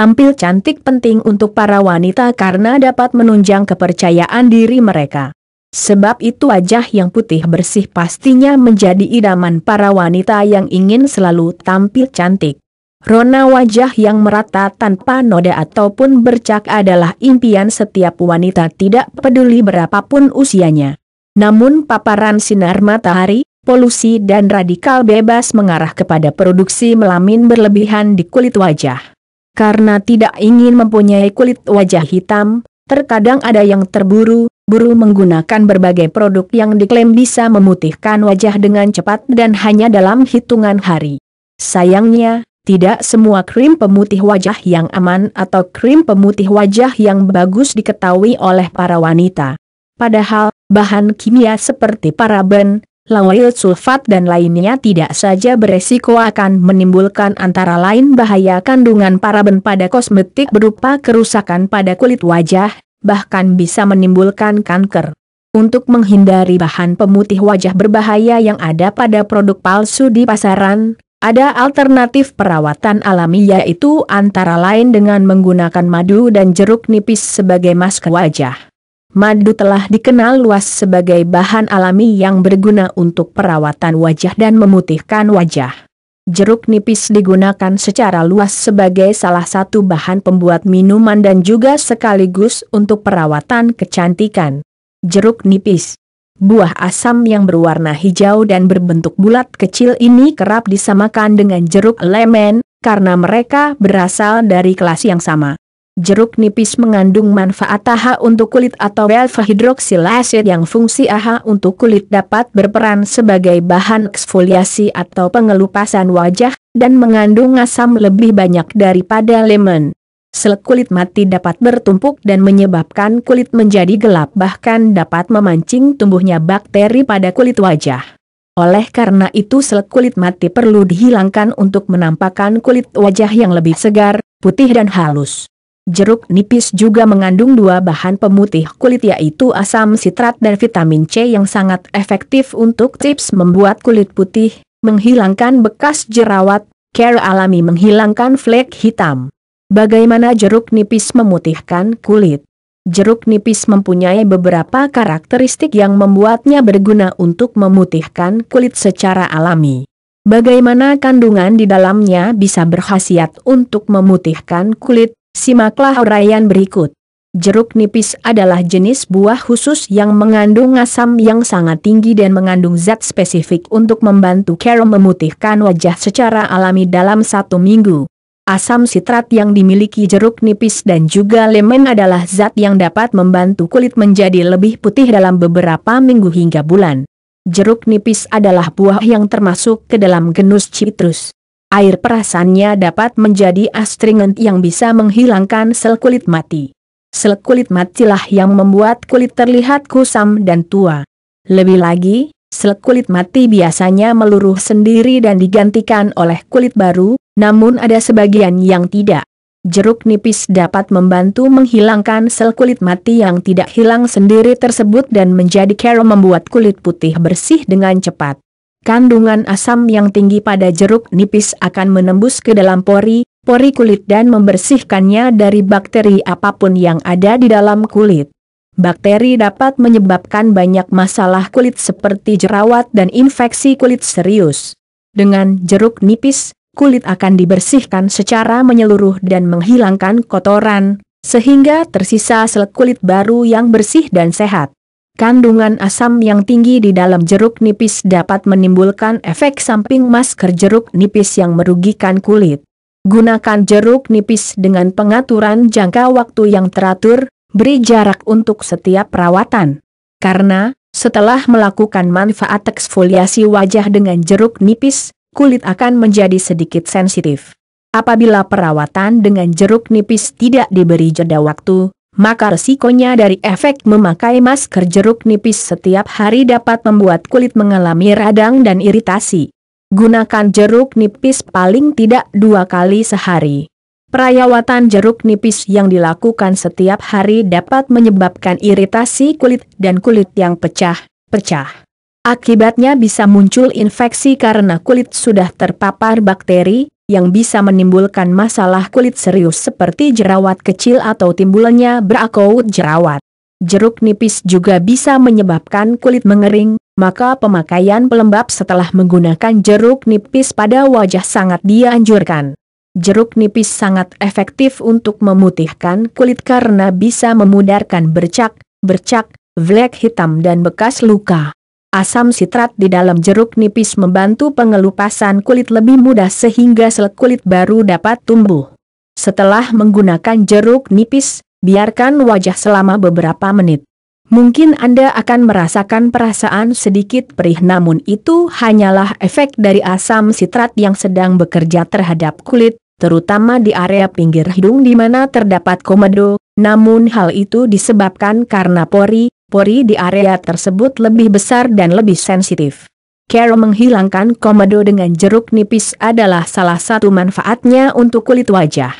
tampil cantik penting untuk para wanita karena dapat menunjang kepercayaan diri mereka. Sebab itu wajah yang putih bersih pastinya menjadi idaman para wanita yang ingin selalu tampil cantik. Rona wajah yang merata tanpa noda ataupun bercak adalah impian setiap wanita tidak peduli berapapun usianya. Namun paparan sinar matahari, polusi dan radikal bebas mengarah kepada produksi melamin berlebihan di kulit wajah. Karena tidak ingin mempunyai kulit wajah hitam, terkadang ada yang terburu, buru menggunakan berbagai produk yang diklaim bisa memutihkan wajah dengan cepat dan hanya dalam hitungan hari. Sayangnya, tidak semua krim pemutih wajah yang aman atau krim pemutih wajah yang bagus diketahui oleh para wanita. Padahal, bahan kimia seperti paraben, Lawail sulfat dan lainnya tidak saja beresiko akan menimbulkan antara lain bahaya kandungan paraben pada kosmetik berupa kerusakan pada kulit wajah, bahkan bisa menimbulkan kanker. Untuk menghindari bahan pemutih wajah berbahaya yang ada pada produk palsu di pasaran, ada alternatif perawatan alami yaitu antara lain dengan menggunakan madu dan jeruk nipis sebagai masker wajah. Madu telah dikenal luas sebagai bahan alami yang berguna untuk perawatan wajah dan memutihkan wajah. Jeruk nipis digunakan secara luas sebagai salah satu bahan pembuat minuman dan juga sekaligus untuk perawatan kecantikan. Jeruk nipis Buah asam yang berwarna hijau dan berbentuk bulat kecil ini kerap disamakan dengan jeruk lemon karena mereka berasal dari kelas yang sama. Jeruk nipis mengandung manfaat AHA untuk kulit atau alpha hydroxyl acid yang fungsi AHA untuk kulit dapat berperan sebagai bahan eksfoliasi atau pengelupasan wajah, dan mengandung asam lebih banyak daripada lemon. Sel kulit mati dapat bertumpuk dan menyebabkan kulit menjadi gelap bahkan dapat memancing tumbuhnya bakteri pada kulit wajah. Oleh karena itu sel kulit mati perlu dihilangkan untuk menampakkan kulit wajah yang lebih segar, putih dan halus. Jeruk nipis juga mengandung dua bahan pemutih kulit yaitu asam sitrat dan vitamin C yang sangat efektif untuk tips membuat kulit putih, menghilangkan bekas jerawat, care alami menghilangkan flek hitam. Bagaimana jeruk nipis memutihkan kulit? Jeruk nipis mempunyai beberapa karakteristik yang membuatnya berguna untuk memutihkan kulit secara alami. Bagaimana kandungan di dalamnya bisa berkhasiat untuk memutihkan kulit Simaklah uraian berikut. Jeruk nipis adalah jenis buah khusus yang mengandung asam yang sangat tinggi dan mengandung zat spesifik untuk membantu Carol memutihkan wajah secara alami dalam satu minggu. Asam sitrat yang dimiliki jeruk nipis dan juga lemon adalah zat yang dapat membantu kulit menjadi lebih putih dalam beberapa minggu hingga bulan. Jeruk nipis adalah buah yang termasuk ke dalam genus citrus air perasannya dapat menjadi astringent yang bisa menghilangkan sel kulit mati. Sel kulit matilah yang membuat kulit terlihat kusam dan tua. Lebih lagi, sel kulit mati biasanya meluruh sendiri dan digantikan oleh kulit baru, namun ada sebagian yang tidak. Jeruk nipis dapat membantu menghilangkan sel kulit mati yang tidak hilang sendiri tersebut dan menjadi cara membuat kulit putih bersih dengan cepat. Kandungan asam yang tinggi pada jeruk nipis akan menembus ke dalam pori, pori kulit dan membersihkannya dari bakteri apapun yang ada di dalam kulit. Bakteri dapat menyebabkan banyak masalah kulit seperti jerawat dan infeksi kulit serius. Dengan jeruk nipis, kulit akan dibersihkan secara menyeluruh dan menghilangkan kotoran, sehingga tersisa sel kulit baru yang bersih dan sehat. Kandungan asam yang tinggi di dalam jeruk nipis dapat menimbulkan efek samping masker jeruk nipis yang merugikan kulit. Gunakan jeruk nipis dengan pengaturan jangka waktu yang teratur, beri jarak untuk setiap perawatan. Karena, setelah melakukan manfaat eksfoliasi wajah dengan jeruk nipis, kulit akan menjadi sedikit sensitif. Apabila perawatan dengan jeruk nipis tidak diberi jeda waktu, maka resikonya dari efek memakai masker jeruk nipis setiap hari dapat membuat kulit mengalami radang dan iritasi. Gunakan jeruk nipis paling tidak dua kali sehari. Perawatan jeruk nipis yang dilakukan setiap hari dapat menyebabkan iritasi kulit dan kulit yang pecah-pecah. Akibatnya bisa muncul infeksi karena kulit sudah terpapar bakteri, yang bisa menimbulkan masalah kulit serius seperti jerawat kecil atau timbulnya berakut jerawat. Jeruk nipis juga bisa menyebabkan kulit mengering, maka pemakaian pelembab setelah menggunakan jeruk nipis pada wajah sangat dianjurkan. Jeruk nipis sangat efektif untuk memutihkan kulit karena bisa memudarkan bercak, bercak, vlek hitam dan bekas luka. Asam sitrat di dalam jeruk nipis membantu pengelupasan kulit lebih mudah sehingga sel kulit baru dapat tumbuh. Setelah menggunakan jeruk nipis, biarkan wajah selama beberapa menit. Mungkin Anda akan merasakan perasaan sedikit perih namun itu hanyalah efek dari asam sitrat yang sedang bekerja terhadap kulit, terutama di area pinggir hidung di mana terdapat komedo, namun hal itu disebabkan karena pori, pori di area tersebut lebih besar dan lebih sensitif. Cara menghilangkan komodo dengan jeruk nipis adalah salah satu manfaatnya untuk kulit wajah.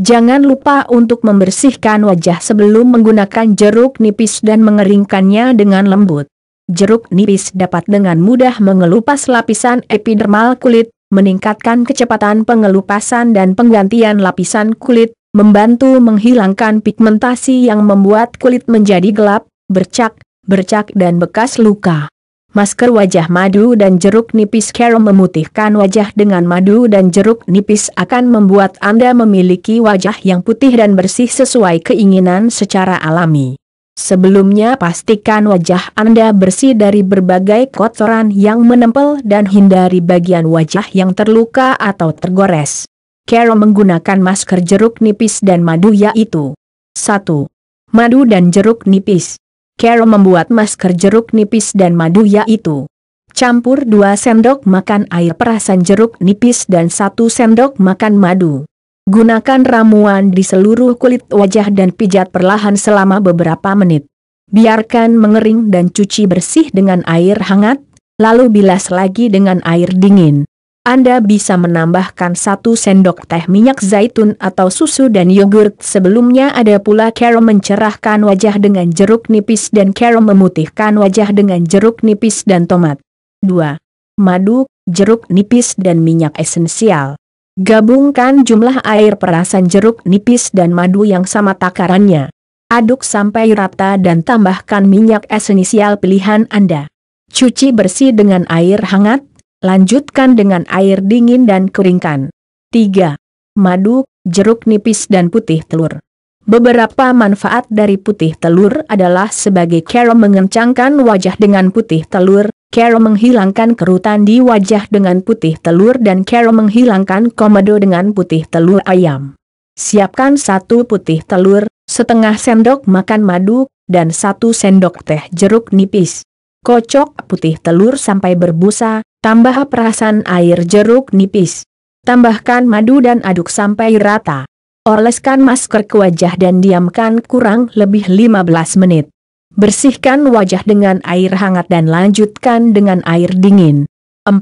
Jangan lupa untuk membersihkan wajah sebelum menggunakan jeruk nipis dan mengeringkannya dengan lembut. Jeruk nipis dapat dengan mudah mengelupas lapisan epidermal kulit, meningkatkan kecepatan pengelupasan dan penggantian lapisan kulit, membantu menghilangkan pigmentasi yang membuat kulit menjadi gelap, bercak, bercak dan bekas luka. Masker wajah madu dan jeruk nipis Carol memutihkan wajah dengan madu dan jeruk nipis akan membuat Anda memiliki wajah yang putih dan bersih sesuai keinginan secara alami. Sebelumnya pastikan wajah Anda bersih dari berbagai kotoran yang menempel dan hindari bagian wajah yang terluka atau tergores. Carol menggunakan masker jeruk nipis dan madu yaitu 1. Madu dan jeruk nipis Carol membuat masker jeruk nipis dan madu yaitu Campur dua sendok makan air perasan jeruk nipis dan satu sendok makan madu. Gunakan ramuan di seluruh kulit wajah dan pijat perlahan selama beberapa menit. Biarkan mengering dan cuci bersih dengan air hangat, lalu bilas lagi dengan air dingin. Anda bisa menambahkan satu sendok teh minyak zaitun atau susu dan yogurt. Sebelumnya ada pula Carol mencerahkan wajah dengan jeruk nipis dan Carol memutihkan wajah dengan jeruk nipis dan tomat. 2. Madu, jeruk nipis dan minyak esensial. Gabungkan jumlah air perasan jeruk nipis dan madu yang sama takarannya. Aduk sampai rata dan tambahkan minyak esensial pilihan Anda. Cuci bersih dengan air hangat, Lanjutkan dengan air dingin dan keringkan. 3. Madu, jeruk nipis dan putih telur. Beberapa manfaat dari putih telur adalah sebagai kerom mengencangkan wajah dengan putih telur, kerom menghilangkan kerutan di wajah dengan putih telur dan kerom menghilangkan komedo dengan putih telur ayam. Siapkan satu putih telur, setengah sendok makan madu, dan satu sendok teh jeruk nipis. Kocok putih telur sampai berbusa, Tambah perasan air jeruk nipis. Tambahkan madu dan aduk sampai rata. Oleskan masker ke wajah dan diamkan kurang lebih 15 menit. Bersihkan wajah dengan air hangat dan lanjutkan dengan air dingin. 4.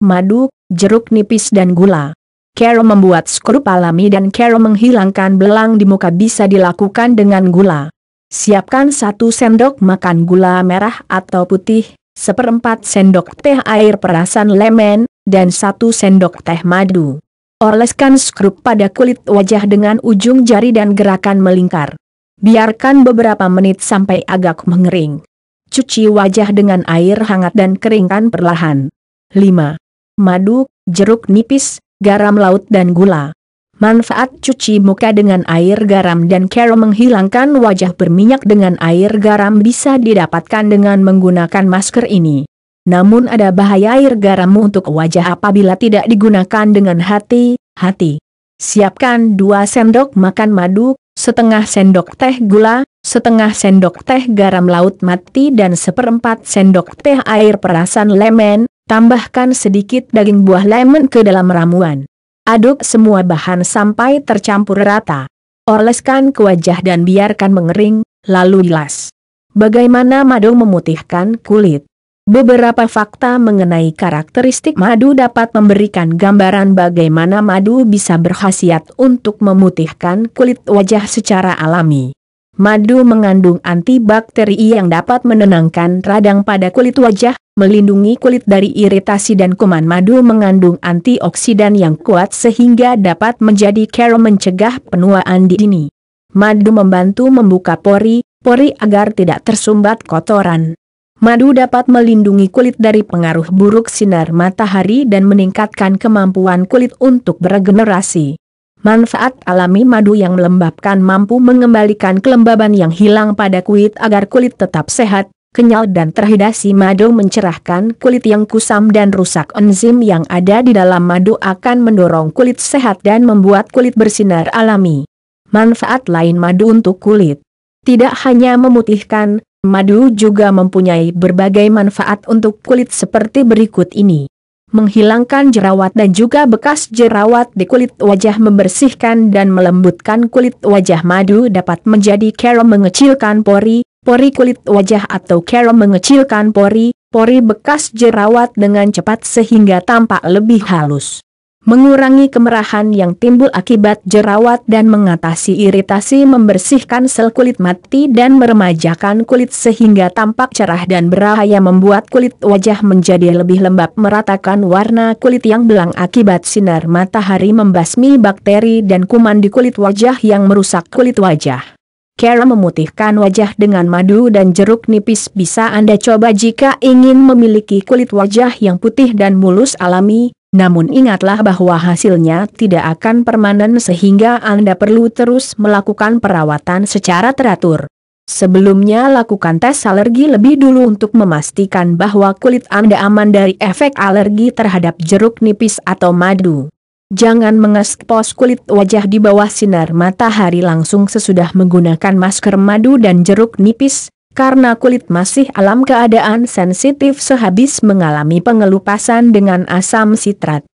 Madu, jeruk nipis dan gula. Care membuat skrup alami dan care menghilangkan belang di muka bisa dilakukan dengan gula. Siapkan satu sendok makan gula merah atau putih, seperempat sendok teh air perasan lemon dan satu sendok teh madu. Oleskan skrup pada kulit wajah dengan ujung jari dan gerakan melingkar. Biarkan beberapa menit sampai agak mengering. Cuci wajah dengan air hangat dan keringkan perlahan. 5. Madu, jeruk nipis, garam laut dan gula. Manfaat cuci muka dengan air garam dan care menghilangkan wajah berminyak dengan air garam bisa didapatkan dengan menggunakan masker ini. Namun ada bahaya air garam untuk wajah apabila tidak digunakan dengan hati-hati. Siapkan 2 sendok makan madu, setengah sendok teh gula, setengah sendok teh garam laut mati dan seperempat sendok teh air perasan lemon, tambahkan sedikit daging buah lemon ke dalam ramuan. Aduk semua bahan sampai tercampur rata. Oleskan ke wajah dan biarkan mengering, lalu bilas. Bagaimana madu memutihkan kulit? Beberapa fakta mengenai karakteristik madu dapat memberikan gambaran bagaimana madu bisa berkhasiat untuk memutihkan kulit wajah secara alami. Madu mengandung antibakteri yang dapat menenangkan radang pada kulit wajah, melindungi kulit dari iritasi dan kuman. Madu mengandung antioksidan yang kuat sehingga dapat menjadi care mencegah penuaan dini. Madu membantu membuka pori, pori agar tidak tersumbat kotoran. Madu dapat melindungi kulit dari pengaruh buruk sinar matahari dan meningkatkan kemampuan kulit untuk beregenerasi. Manfaat alami madu yang melembabkan mampu mengembalikan kelembaban yang hilang pada kulit agar kulit tetap sehat, kenyal dan terhidrasi. madu mencerahkan kulit yang kusam dan rusak enzim yang ada di dalam madu akan mendorong kulit sehat dan membuat kulit bersinar alami. Manfaat lain madu untuk kulit. Tidak hanya memutihkan, madu juga mempunyai berbagai manfaat untuk kulit seperti berikut ini menghilangkan jerawat dan juga bekas jerawat di kulit wajah membersihkan dan melembutkan kulit wajah madu dapat menjadi kerem mengecilkan pori, pori kulit wajah atau kerem mengecilkan pori, pori bekas jerawat dengan cepat sehingga tampak lebih halus mengurangi kemerahan yang timbul akibat jerawat dan mengatasi iritasi membersihkan sel kulit mati dan meremajakan kulit sehingga tampak cerah dan berahaya membuat kulit wajah menjadi lebih lembab meratakan warna kulit yang belang akibat sinar matahari membasmi bakteri dan kuman di kulit wajah yang merusak kulit wajah. Cara memutihkan wajah dengan madu dan jeruk nipis bisa Anda coba jika ingin memiliki kulit wajah yang putih dan mulus alami, namun ingatlah bahwa hasilnya tidak akan permanen sehingga Anda perlu terus melakukan perawatan secara teratur. Sebelumnya lakukan tes alergi lebih dulu untuk memastikan bahwa kulit Anda aman dari efek alergi terhadap jeruk nipis atau madu. Jangan mengekspos kulit wajah di bawah sinar matahari langsung sesudah menggunakan masker madu dan jeruk nipis, karena kulit masih alam keadaan sensitif sehabis mengalami pengelupasan dengan asam sitrat.